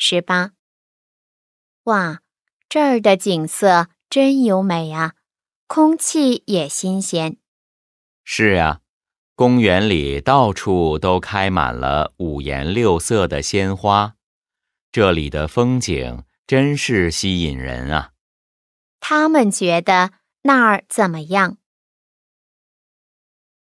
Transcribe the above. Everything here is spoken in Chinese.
十八，哇，这儿的景色真优美啊，空气也新鲜。是啊，公园里到处都开满了五颜六色的鲜花，这里的风景真是吸引人啊。他们觉得那儿怎么样？